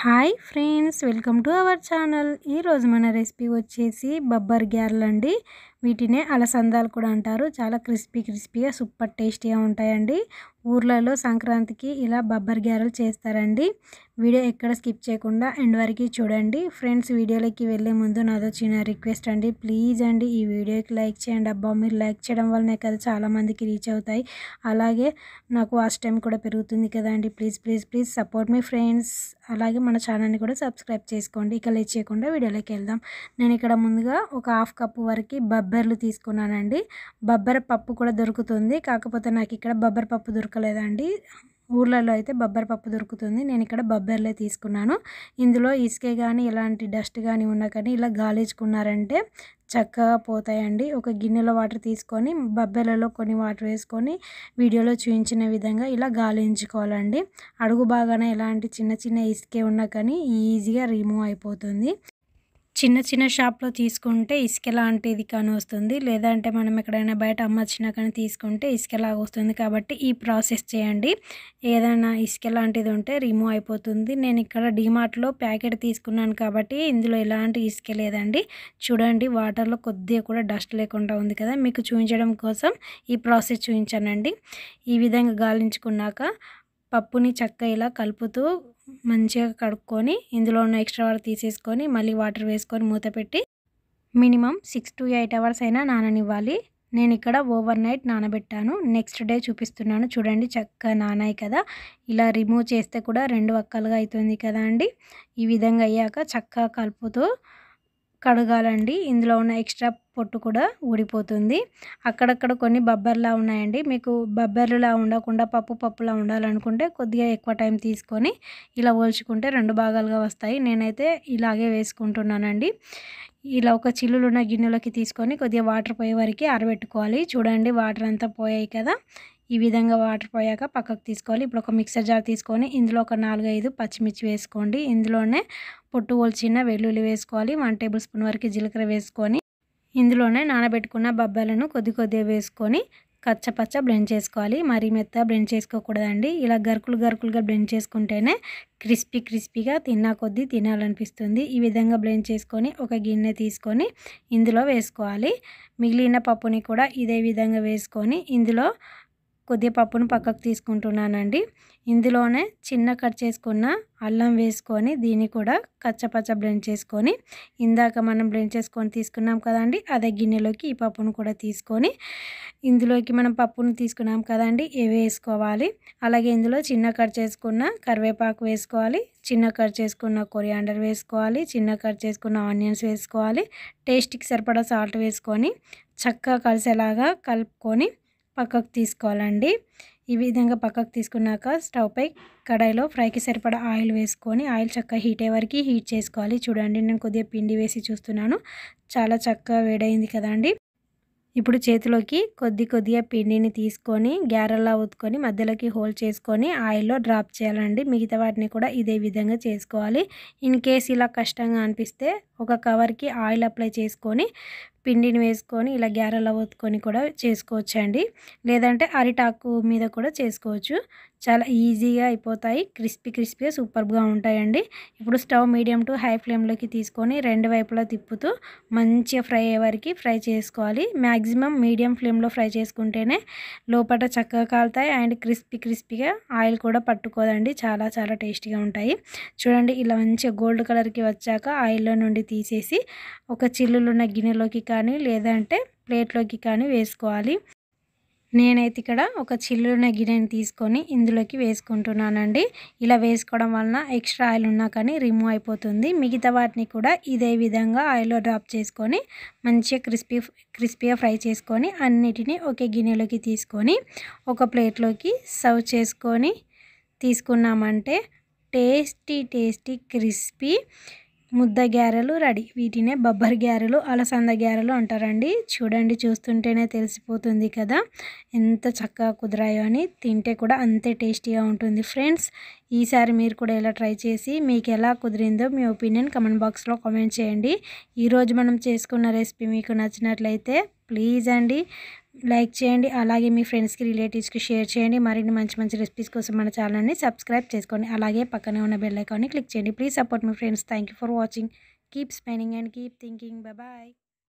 hi friends welcome to our channel ఈరోజు మన recipe వచ్చేసి బబ్బర్ గ్యార్లు అండి వీటినే అలసందాలు కూడా అంటారు చాలా క్రిస్పీ క్రిస్పీగా సూపర్ టేస్టీగా ఉంటాయండి ఊర్లలో సంక్రాంతికి ఇలా బబ్బర్ గ్యారెలు చేస్తారండి వీడియో ఎక్కడ స్కిప్ చేయకుండా ఎండ్ వరకు చూడండి ఫ్రెండ్స్ వీడియోలోకి వెళ్ళే ముందు నాతో చిన్న రిక్వెస్ట్ అండి ప్లీజ్ అండి ఈ వీడియోకి లైక్ చేయండి అబ్బా మీరు లైక్ చేయడం వల్లనే కదా చాలామందికి రీచ్ అవుతాయి అలాగే నాకు ఆ టైం కూడా పెరుగుతుంది కదండి ప్లీజ్ ప్లీజ్ ప్లీజ్ సపోర్ట్ మీ ఫ్రెండ్స్ అలాగే మన ఛానల్ని కూడా సబ్స్క్రైబ్ చేసుకోండి ఇక లేచేయకుండా వీడియోలోకి వెళ్దాం నేను ఇక్కడ ముందుగా ఒక హాఫ్ కప్ వరకు బబ్ బొబ్బర్లు తీసుకున్నానండి బొబ్బర పప్పు కూడా దొరుకుతుంది కాకపోతే నాకు ఇక్కడ బొబ్బర పప్పు దొరకలేదండి ఊర్లలో అయితే బొబ్బరి పప్పు దొరుకుతుంది నేను ఇక్కడ బొబ్బర్లే తీసుకున్నాను ఇందులో ఇసుకే కానీ ఇలాంటి డస్ట్ కానీ ఉన్నా కానీ ఇలా గాలించుకున్నారంటే చక్కగా పోతాయండి ఒక గిన్నెలో వాటర్ తీసుకొని బబ్బెలలో కొన్ని వాటర్ వేసుకొని వీడియోలో చూపించిన విధంగా ఇలా గాలించుకోవాలండి అడుగు బాగానే ఇలాంటి చిన్న చిన్న ఇసుకే ఉన్నా కానీ ఈజీగా రిమూవ్ అయిపోతుంది చిన్న చిన్న షాప్లో తీసుకుంటే ఇసుక లాంటిది కానీ వస్తుంది లేదంటే మనం ఎక్కడైనా బయట అమ్మచ్చినా కానీ తీసుకుంటే ఇసుకలాగా వస్తుంది కాబట్టి ఈ ప్రాసెస్ చేయండి ఏదైనా ఇసుక లాంటిది ఉంటే రిమూవ్ అయిపోతుంది నేను ఇక్కడ డిమార్ట్లో ప్యాకెట్ తీసుకున్నాను కాబట్టి ఇందులో ఎలాంటి ఇసుక లేదండి చూడండి వాటర్లో కొద్దిగా కూడా డస్ట్ లేకుండా ఉంది కదా మీకు చూపించడం కోసం ఈ ప్రాసెస్ చూపించానండి ఈ విధంగా గాలించుకున్నాక పప్పుని చక్క ఇలా కలుపుతూ మంచిగా కడుక్కొని ఇందులో ఉన్న ఎక్స్ట్రా వాటర్ తీసేసుకొని మళ్ళీ వాటర్ వేసుకొని మూత పెట్టి minimum six to eight hours అయినా నాననివ్వాలి నేను ఇక్కడ ఓవర్ నైట్ నానబెట్టాను నెక్స్ట్ డే చూపిస్తున్నాను చూడండి చక్కగా నానాయి కదా ఇలా రిమూవ్ చేస్తే కూడా రెండు ఒక్కలుగా అవుతుంది కదా అండి ఈ విధంగా అయ్యాక చక్కగా కలుపుతూ కడగాలండి ఇందులో ఉన్న ఎక్స్ట్రా పొట్టు కూడా ఊడిపోతుంది అక్కడక్కడ కొన్ని బబ్బర్లా ఉన్నాయండి మీకు బబ్బర్లులా ఉండకుండా పప్పు పప్పులా ఉండాలనుకుంటే కొద్దిగా ఎక్కువ టైం తీసుకొని ఇలా ఓల్చుకుంటే రెండు భాగాలుగా వస్తాయి నేనైతే ఇలాగే వేసుకుంటున్నానండి ఇలా ఒక చిల్లులున్న గిన్నెలోకి తీసుకొని కొద్దిగా వాటర్ పోయే వరకు ఆరబెట్టుకోవాలి చూడండి వాటర్ అంతా పోయాయి కదా ఈ విధంగా వాటర్ పోయాక పక్కకు తీసుకోవాలి ఇప్పుడు ఒక మిక్సర్ జార్ తీసుకొని ఇందులో ఒక నాలుగైదు పచ్చిమిర్చి వేసుకోండి ఇందులోనే పొట్టు ఒలిచిన వెల్లుల్లి వేసుకోవాలి వన్ టేబుల్ స్పూన్ వరకు జీలకర్ర వేసుకొని ఇందులోనే నానబెట్టుకున్న బబ్బాలను కొద్ది కొద్దిగా వేసుకొని కచ్చపచ్చ బ్లెండ్ చేసుకోవాలి మరీ మెత్త బ్లెండ్ చేసుకోకూడదండి ఇలా గరుకులు గరుకులుగా బ్లెండ్ చేసుకుంటేనే క్రిస్పీ క్రిస్పీగా తిన్నా కొద్దీ తినాలనిపిస్తుంది ఈ విధంగా బ్లెండ్ చేసుకొని ఒక గిన్నె తీసుకొని ఇందులో వేసుకోవాలి మిగిలిన పప్పుని కూడా ఇదే విధంగా వేసుకొని ఇందులో కొద్దిగా పప్పును పక్కకు తీసుకుంటున్నానండి ఇందులోనే చిన్న కట్ చేసుకున్న అల్లం వేసుకొని దీన్ని కూడా కచ్చపచ్చ బ్లెండ్ చేసుకొని ఇందాక మనం బ్లెండ్ చేసుకొని తీసుకున్నాం కదండి అదే గిన్నెలోకి ఈ పప్పును కూడా తీసుకొని ఇందులోకి మనం పప్పును తీసుకున్నాం కదండి ఇవి వేసుకోవాలి అలాగే ఇందులో చిన్న కట్ చేసుకున్న కరివేపాకు వేసుకోవాలి చిన్న కట్ చేసుకున్న కొరియాండర్ వేసుకోవాలి చిన్న కట్ చేసుకున్న ఆనియన్స్ వేసుకోవాలి టేస్ట్కి సరిపడా సాల్ట్ వేసుకొని చక్కగా కలిసేలాగా కలుపుకొని పక్కకు తీసుకోవాలండి ఈ విధంగా పక్కకు తీసుకున్నాక స్టవ్ పై కడాయిలో ఫ్రైకి సరిపడా ఆయిల్ వేసుకొని ఆయిల్ చక్కగా హీట్ అయ్యే వరకు హీట్ చేసుకోవాలి చూడండి నేను కొద్దిగా పిండి వేసి చూస్తున్నాను చాలా చక్కగా వేడైంది కదండి ఇప్పుడు చేతిలోకి కొద్ది కొద్దిగా పిండిని తీసుకొని గ్యారెల్లా ఉత్తుకొని మధ్యలోకి హోల్డ్ చేసుకొని ఆయిల్లో డ్రాప్ చేయాలండి మిగతా వాటిని కూడా ఇదే విధంగా చేసుకోవాలి ఇన్ కేస్ ఇలా కష్టంగా అనిపిస్తే ఒక కవర్కి ఆయిల్ అప్లై చేసుకొని పిండిని వేసుకొని ఇలా గ్యారెలా ఒత్తుకొని కూడా చేసుకోవచ్చండి లేదంటే అరిటాకు మీద కూడా చేసుకోవచ్చు చాలా ఈజీగా అయిపోతాయి క్రిస్పీ క్రిస్పీగా సూపర్గా ఉంటాయండి ఇప్పుడు స్టవ్ మీడియం టు హై ఫ్లేమ్లోకి తీసుకొని రెండు వైపులా తిప్పుతూ మంచిగా ఫ్రై అయ్యే వరకు ఫ్రై చేసుకోవాలి మ్యాక్సిమం మీడియం ఫ్లేమ్లో ఫ్రై చేసుకుంటేనే లోపల చక్కగా కాలుతాయి అండ్ క్రిస్పీ క్రిస్పీగా ఆయిల్ కూడా పట్టుకోదండి చాలా చాలా టేస్టీగా ఉంటాయి చూడండి ఇలా మంచిగా గోల్డ్ కలర్కి వచ్చాక ఆయిల్లో నుండి తీసేసి ఒక చిల్లులున్న గిన్నెలోకి కానీ లేదంటే ప్లేట్లోకి కానీ వేసుకోవాలి నేనైతే ఇక్కడ ఒక చిల్లున గిన్నెని తీసుకొని ఇందులోకి వేసుకుంటున్నానండి ఇలా వేసుకోవడం వలన ఎక్స్ట్రా ఆయిల్ ఉన్నా కానీ రిమూవ్ అయిపోతుంది మిగతా వాటిని కూడా ఇదే విధంగా ఆయిల్లో డ్రాప్ చేసుకొని మంచిగా క్రిస్పీ క్రిస్పీగా ఫ్రై చేసుకొని అన్నిటినీ ఒకే గిన్నెలోకి తీసుకొని ఒక ప్లేట్లోకి సర్వ్ చేసుకొని తీసుకున్నామంటే టేస్టీ టేస్టీ క్రిస్పీ ముద్ద గ్యారెలు రెడీ వీటినే బబ్బర్ గ్యారెలు అలసంద గ్యారెలు అంటారండి చూడండి చూస్తుంటేనే తెలిసిపోతుంది కదా ఎంత చక్కగా కుదిరాయో అని తింటే కూడా అంతే టేస్టీగా ఉంటుంది ఫ్రెండ్స్ ఈసారి మీరు కూడా ఇలా ట్రై చేసి మీకు ఎలా కుదిరిందో మీ ఒపీనియన్ కమెంట్ బాక్స్లో కామెంట్ చేయండి ఈరోజు మనం చేసుకున్న రెసిపీ మీకు నచ్చినట్లయితే ప్లీజ్ అండి లైక్ చేయండి అలాగే మీ ఫ్రెండ్స్కి రిలేటివ్స్కి షేర్ చేయండి మరిన్ని మంచి మంచి రెసిపీస్ కోసం మన ఛానల్ని సబ్స్క్రైబ్ చేసుకోండి అలాగే పక్కనే ఉన్న బెల్లైకాన్ని క్లిక్ చేయండి ప్లీజ్ సపోర్ట్ మీ friends thank for watching keep spending and keep thinking bye